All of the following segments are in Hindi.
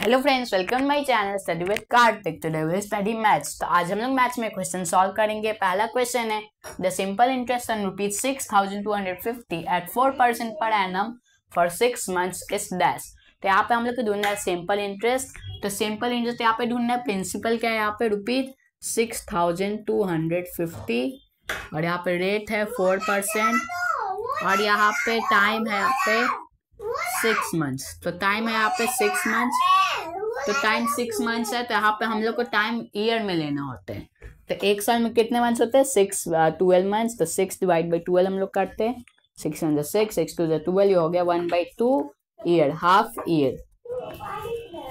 hello friends welcome my channel study with Kartik today will study maths तो आज हम लोग मैथ्स में क्वेश्चन सॉल्व करेंगे पहला क्वेश्चन है the simple interest on rupees six thousand two hundred fifty at four percent per annum for six months is dash तो यहाँ पे हम लोग को ढूंढना है सिंपल इंटरेस्ट तो सिंपल इंटरेस्ट यहाँ पे ढूंढना है प्रिंसिपल क्या है यहाँ पे रुपीज और यहाँ पे रेट है फोर और यहाँ पे टाइम है यहाँ पे सिक्स मंथ्स तो टाइम है यहाँ पे सिक्स मंथ्स तो टाइम सिक्स मंथ्स है तो यहाँ पे हम लोग को टाइम ईयर में लेना होता है तो एक साल में कितने मंथ्स होते हैं सिक्स ट्वेल्व मंथ्स तो सिक्स डिवाइड बाई ट्वेल्व हम लोग करते हैं six hundred six six to twelve ये हो गया one by two year half year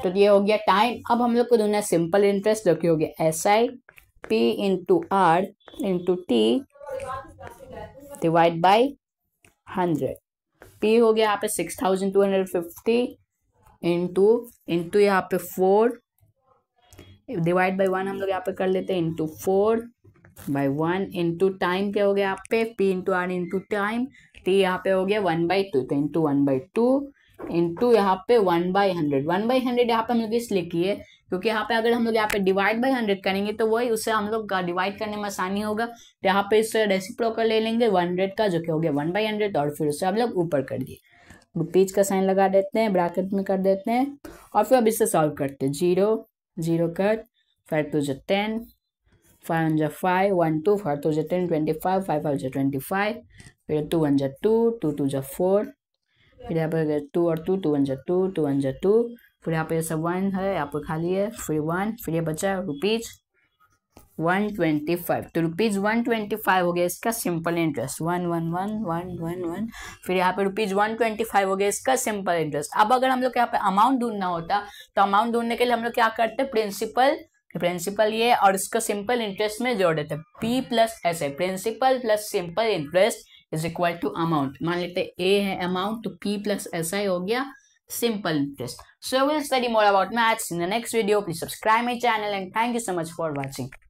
तो ये हो गया टाइम अब हम लोग को ढूंढना सिंपल इंटरेस्ट जो कि हो गया S I P into R into T divide by hundred P हो गया यहाँ पे six thousand two hundred fifty into into यहाँ पे फोर डिवाइड बाई वन हम लोग यहाँ पे कर लेते हैं into four by one into time क्या हो गया यहाँ पे P into R into time T यहाँ पे हो गया वन बाई टू तो into one by two into यहाँ पे one by hundred one by hundred यहाँ पे हम लोग इसलिए किए क्योंकि यहाँ पे अगर हम लोग यहाँ पे डिवाइड बाई हंड्रेड करेंगे तो वही उससे हम लोग का डिवाइड करने में आसानी होगा तो यहाँ पे इससे रेसिप्रोकल ले लेंगे वन हंड्रेड का जो कि हो गया वन बाई हंड्रेड और फिर उससे हम लोग ऊपर कर दिए पीच का साइन लगा देते हैं ब्रैकेट में कर देते हैं और फिर अब इससे सॉल्व करते हैं zero zero cut five two जो ten five hundred five one two five two जो ten twenty five five five जो ट्वेंटी फाइव फिर टू वन जो टू टू टू जो फोर फिर यहाँ पर टू और टू टू वन जो टू टू वन जो टू फिर यहाँ पर पे सब वन है यहाँ पर खाली है फिर वन फिर ये बचा रुपीज़ वन ट्वेंटी फाइव तो रुपीज़ वन ट्वेंटी फाइव हो गया इसका simple interest one one one one one one फिर यहाँ पे रुपीज़ वन ट्वेंटी फाइव हो गया इसका सिंपल इंटरेस्ट अब अगर हम लोग यहाँ पे अमाउंट ढूंढना होता तो अमाउंट ढूंढने के लिए हम लोग क्या करते प्रिंसिपल प्रिंसिपल ये और इसको सिंपल इंटरेस्ट में जोड़ देते P plus S A principal plus simple interest is equal to amount मान लेते ए है अमाउंट तो पी प्लस एस आई हो गया simple interest so will study more about maths in the next video please subscribe my channel and thank you so much for watching